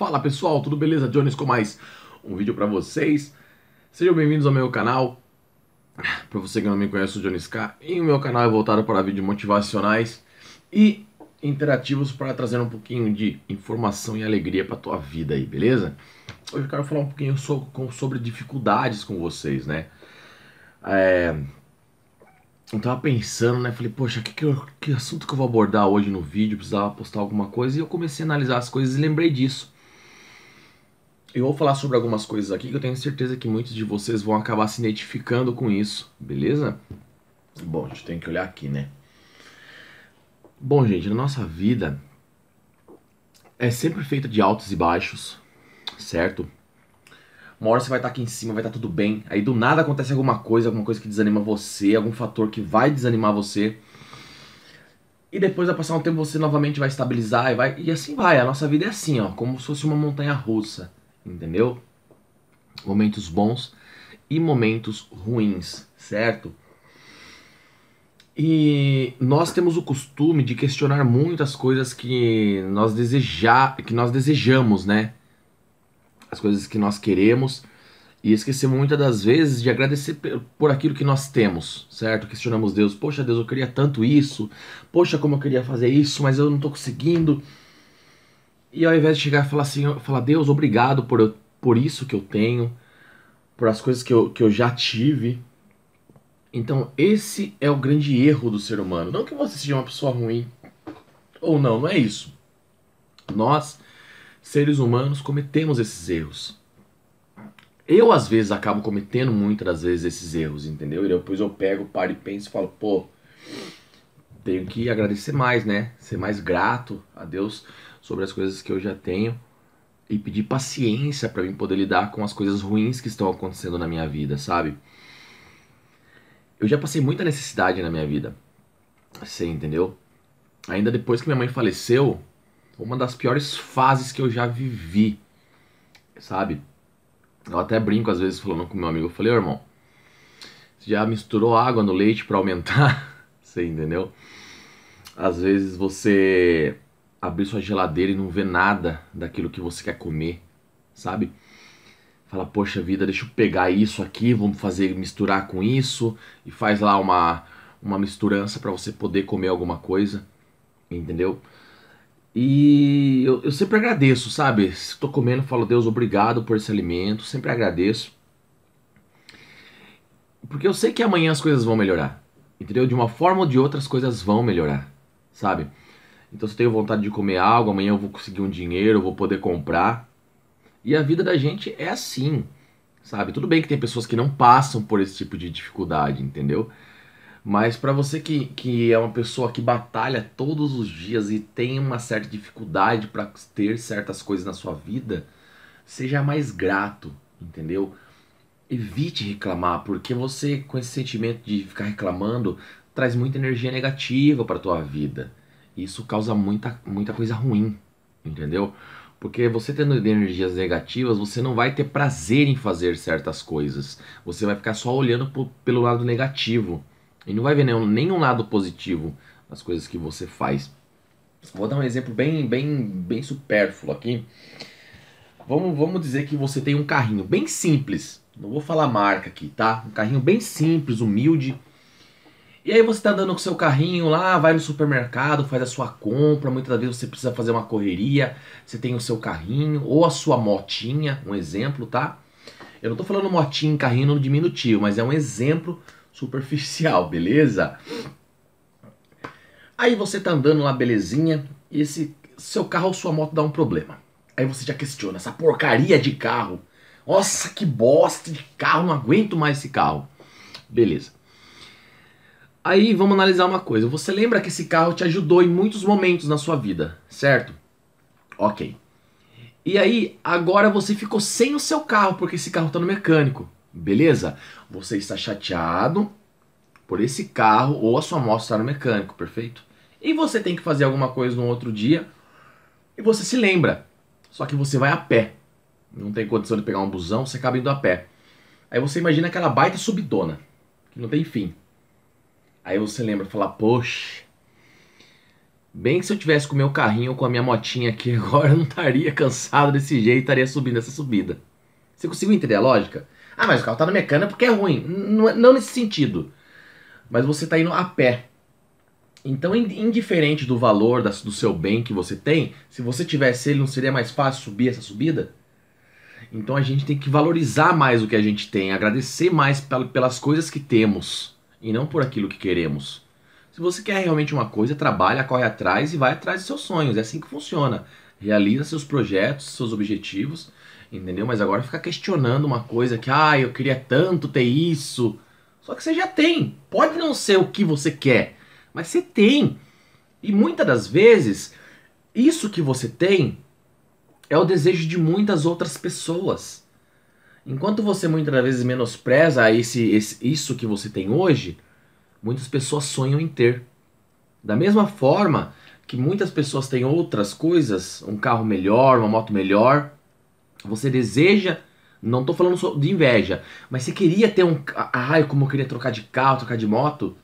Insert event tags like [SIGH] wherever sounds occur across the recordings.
Fala pessoal, tudo beleza? Jones com mais um vídeo para vocês. Sejam bem-vindos ao meu canal. Para você que não me conhece, o Jones K. E o meu canal é voltado para vídeos motivacionais e interativos para trazer um pouquinho de informação e alegria para tua vida aí, beleza? Hoje eu quero falar um pouquinho sobre dificuldades com vocês, né? É, eu tava pensando, né? Falei, poxa, que, que, eu, que assunto que eu vou abordar hoje no vídeo? precisava postar alguma coisa. E eu comecei a analisar as coisas e lembrei disso. Eu vou falar sobre algumas coisas aqui que eu tenho certeza que muitos de vocês vão acabar se identificando com isso, beleza? Bom, a gente tem que olhar aqui, né? Bom, gente, a nossa vida é sempre feita de altos e baixos, certo? Uma hora você vai estar aqui em cima, vai estar tudo bem. Aí do nada acontece alguma coisa, alguma coisa que desanima você, algum fator que vai desanimar você. E depois vai passar um tempo você novamente vai estabilizar e vai e assim vai. A nossa vida é assim, ó, como se fosse uma montanha russa entendeu? Momentos bons e momentos ruins, certo? E nós temos o costume de questionar muitas coisas que nós desejar, que nós desejamos, né? As coisas que nós queremos e esquecer muitas das vezes de agradecer por aquilo que nós temos, certo? Questionamos Deus, poxa Deus, eu queria tanto isso, poxa como eu queria fazer isso, mas eu não estou conseguindo. E ao invés de chegar e falar assim, falar, Deus, obrigado por, por isso que eu tenho, por as coisas que eu, que eu já tive. Então, esse é o grande erro do ser humano. Não que você seja uma pessoa ruim ou não, não é isso. Nós, seres humanos, cometemos esses erros. Eu, às vezes, acabo cometendo muitas vezes esses erros, entendeu? E depois eu pego, paro e penso e falo, pô, tenho que agradecer mais, né? Ser mais grato a Deus sobre as coisas que eu já tenho e pedir paciência para mim poder lidar com as coisas ruins que estão acontecendo na minha vida, sabe? Eu já passei muita necessidade na minha vida. Você entendeu? Ainda depois que minha mãe faleceu, uma das piores fases que eu já vivi, sabe? Eu até brinco às vezes falando com meu amigo, eu falei, irmão, você já misturou água no leite para aumentar? [LAUGHS] você entendeu? Às vezes você abrir sua geladeira e não ver nada daquilo que você quer comer, sabe? Fala, poxa vida, deixa eu pegar isso aqui, vamos fazer misturar com isso e faz lá uma uma misturança para você poder comer alguma coisa, entendeu? E eu, eu sempre agradeço, sabe? Se tô comendo, falo, Deus, obrigado por esse alimento, sempre agradeço. Porque eu sei que amanhã as coisas vão melhorar, entendeu? De uma forma ou de outra as coisas vão melhorar, sabe? Então se eu tenho vontade de comer algo, amanhã eu vou conseguir um dinheiro, eu vou poder comprar. E a vida da gente é assim, sabe? Tudo bem que tem pessoas que não passam por esse tipo de dificuldade, entendeu? Mas para você que, que é uma pessoa que batalha todos os dias e tem uma certa dificuldade para ter certas coisas na sua vida, seja mais grato, entendeu? Evite reclamar, porque você com esse sentimento de ficar reclamando traz muita energia negativa para tua vida. Isso causa muita, muita coisa ruim, entendeu? Porque você tendo energias negativas, você não vai ter prazer em fazer certas coisas. Você vai ficar só olhando pelo lado negativo. E não vai ver nenhum, nenhum lado positivo das coisas que você faz. Vou dar um exemplo bem, bem, bem supérfluo aqui. Vamos, vamos dizer que você tem um carrinho bem simples. Não vou falar marca aqui, tá? Um carrinho bem simples, humilde e aí você tá andando com seu carrinho lá, vai no supermercado, faz a sua compra, muitas vezes você precisa fazer uma correria, você tem o seu carrinho ou a sua motinha, um exemplo, tá? Eu não tô falando motinha, carrinho no diminutivo, mas é um exemplo [LAUGHS] superficial, beleza? Aí você tá andando lá, belezinha, e esse seu carro ou sua moto dá um problema. Aí você já questiona, essa porcaria de carro. Nossa, que bosta de carro, não aguento mais esse carro. Beleza. Aí vamos analisar uma coisa. Você lembra que esse carro te ajudou em muitos momentos na sua vida, certo? Ok. E aí, agora você ficou sem o seu carro porque esse carro está no mecânico, beleza? Você está chateado por esse carro ou a sua moto está no mecânico, perfeito? E você tem que fazer alguma coisa no outro dia e você se lembra, só que você vai a pé. Não tem condição de pegar um busão, você acaba indo a pé. Aí você imagina aquela baita subidona, que não tem fim. Aí você lembra, e fala, poxa, bem que se eu tivesse com o meu carrinho ou com a minha motinha aqui [LAUGHS] agora, eu não estaria cansado desse jeito, estaria subindo essa subida. Você conseguiu entender a lógica? Ah, mas o carro tá na mecânica porque é ruim. Não, é, não nesse sentido. Mas você tá indo a pé. Então, indiferente do valor do seu bem que você tem, se você tivesse ele, não seria mais fácil subir essa subida? Então a gente tem que valorizar mais o que a gente tem, agradecer mais pelas coisas que temos e não por aquilo que queremos. Se você quer realmente uma coisa, trabalha, corre atrás e vai atrás dos seus sonhos. É assim que funciona. Realiza seus projetos, seus objetivos, entendeu? Mas agora ficar questionando uma coisa que, ah, eu queria tanto ter isso. Só que você já tem. Pode não ser o que você quer, mas você tem. E muitas das vezes, isso que você tem é o desejo de muitas outras pessoas. Enquanto você muitas vezes menospreza esse, esse, isso que você tem hoje, muitas pessoas sonham em ter. Da mesma forma que muitas pessoas têm outras coisas, um carro melhor, uma moto melhor, você deseja, não estou falando de inveja, mas você queria ter um. Ai, como eu queria trocar de carro, trocar de moto.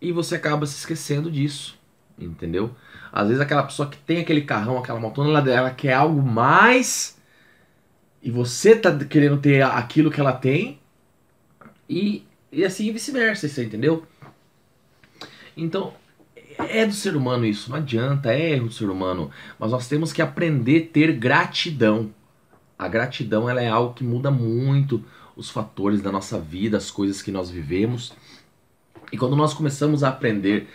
E você acaba se esquecendo disso, entendeu? Às vezes aquela pessoa que tem aquele carrão, aquela motona, ela quer algo mais e você tá querendo ter aquilo que ela tem. E, e assim vice-versa, você entendeu? Então, é do ser humano isso, não adianta, é erro do ser humano. Mas nós temos que aprender a ter gratidão. A gratidão ela é algo que muda muito os fatores da nossa vida, as coisas que nós vivemos. E quando nós começamos a aprender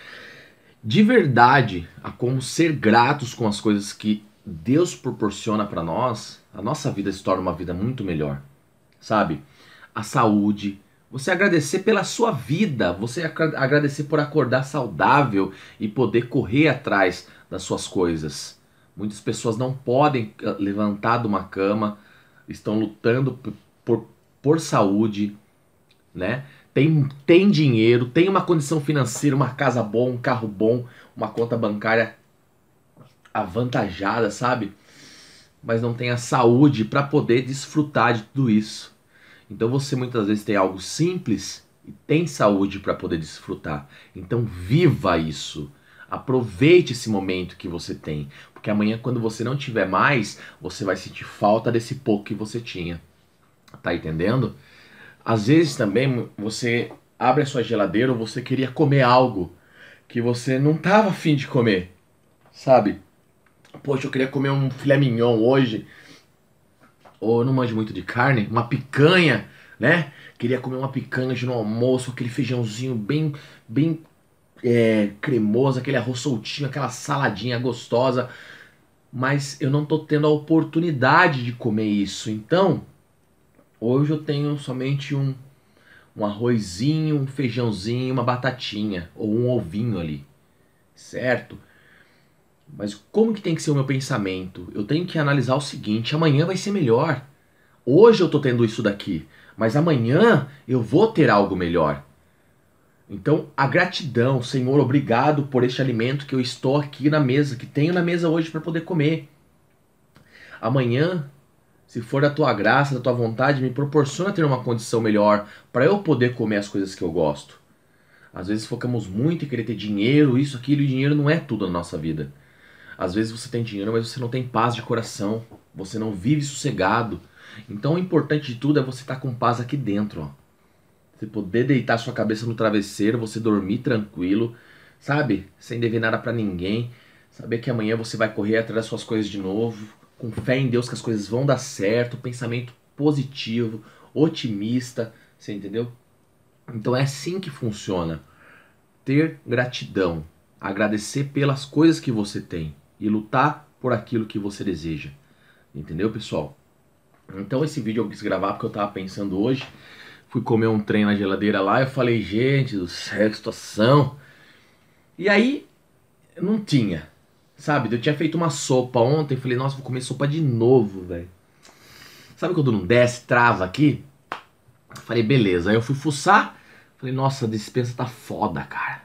de verdade a como ser gratos com as coisas que Deus proporciona para nós, a nossa vida se torna uma vida muito melhor, sabe? A saúde, você agradecer pela sua vida, você agradecer por acordar saudável e poder correr atrás das suas coisas. Muitas pessoas não podem ah, levantar de uma cama, estão lutando por, por, saúde, né? Tem, tem dinheiro, tem uma condição financeira, uma casa boa, um carro bom, uma conta bancária avantajada, sabe? mas não tem a saúde para poder desfrutar de tudo isso. Então você muitas vezes tem algo simples e tem saúde para poder desfrutar. Então viva isso. Aproveite esse momento que você tem, porque amanhã quando você não tiver mais, você vai sentir falta desse pouco que você tinha. Tá entendendo? Às vezes também você abre a sua geladeira ou você queria comer algo que você não tava afim de comer, sabe? Poxa, eu queria comer um filé mignon hoje. Ou eu não manjo muito de carne, uma picanha, né? Queria comer uma picanha no almoço, aquele feijãozinho bem, bem é, cremoso, aquele arroz soltinho, aquela saladinha gostosa. Mas eu não tô tendo a oportunidade de comer isso. Então, hoje eu tenho somente um, um arrozinho, um feijãozinho, uma batatinha ou um ovinho ali, certo? Mas como que tem que ser o meu pensamento? Eu tenho que analisar o seguinte: amanhã vai ser melhor. Hoje eu estou tendo isso daqui, mas amanhã eu vou ter algo melhor. Então, a gratidão, Senhor, obrigado por este alimento que eu estou aqui na mesa, que tenho na mesa hoje para poder comer. Amanhã, se for da tua graça, da tua vontade, me proporciona ter uma condição melhor para eu poder comer as coisas que eu gosto. Às vezes focamos muito em querer ter dinheiro, isso, aquilo, e dinheiro não é tudo na nossa vida. Às vezes você tem dinheiro, mas você não tem paz de coração. Você não vive sossegado. Então o importante de tudo é você estar tá com paz aqui dentro, ó. Você poder deitar sua cabeça no travesseiro, você dormir tranquilo, sabe? Sem dever nada para ninguém. Saber que amanhã você vai correr atrás das suas coisas de novo. Com fé em Deus que as coisas vão dar certo. Pensamento positivo, otimista. Você entendeu? Então é assim que funciona. Ter gratidão. Agradecer pelas coisas que você tem e lutar por aquilo que você deseja. Entendeu, pessoal? Então esse vídeo eu quis gravar porque eu tava pensando hoje. Fui comer um trem na geladeira lá, eu falei, gente do céu, que situação. E aí, não tinha, sabe? Eu tinha feito uma sopa ontem, falei, nossa, vou comer sopa de novo, velho. Sabe quando não desce, trava aqui? Falei, beleza. Aí eu fui fuçar, falei, nossa, a dispensa tá foda, cara.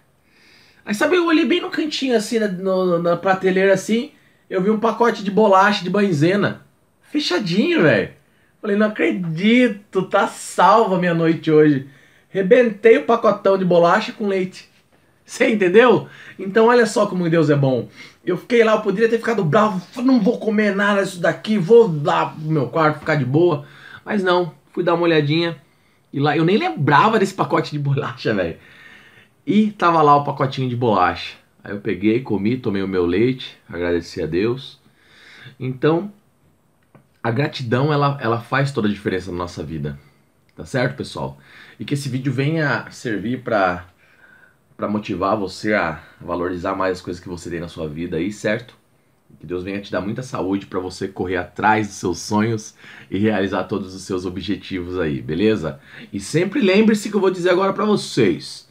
Aí sabe, eu olhei bem no cantinho assim, na, no, na prateleira assim, eu vi um pacote de bolacha de banzena. Fechadinho, velho. Falei, não acredito, tá salva minha noite hoje. Rebentei o pacotão de bolacha com leite. [LAUGHS] Você entendeu? Então olha só como Deus é bom. Eu fiquei lá, eu poderia ter ficado bravo, não vou comer nada disso daqui, vou lá pro meu quarto ficar de boa. Mas não, fui dar uma olhadinha e lá eu nem lembrava desse pacote de bolacha, velho. E tava lá o pacotinho de bolacha. Aí eu peguei, comi, tomei o meu leite, agradeci a Deus. Então, a gratidão ela, ela faz toda a diferença na nossa vida. Tá certo, pessoal? E que esse vídeo venha servir para para motivar você a valorizar mais as coisas que você tem na sua vida aí, certo? Que Deus venha te dar muita saúde para você correr atrás dos seus sonhos e realizar todos os seus objetivos aí, beleza? E sempre lembre-se que eu vou dizer agora para vocês.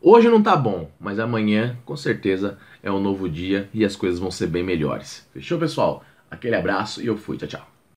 Hoje não tá bom, mas amanhã com certeza é um novo dia e as coisas vão ser bem melhores. Fechou, pessoal? Aquele abraço e eu fui. Tchau, tchau.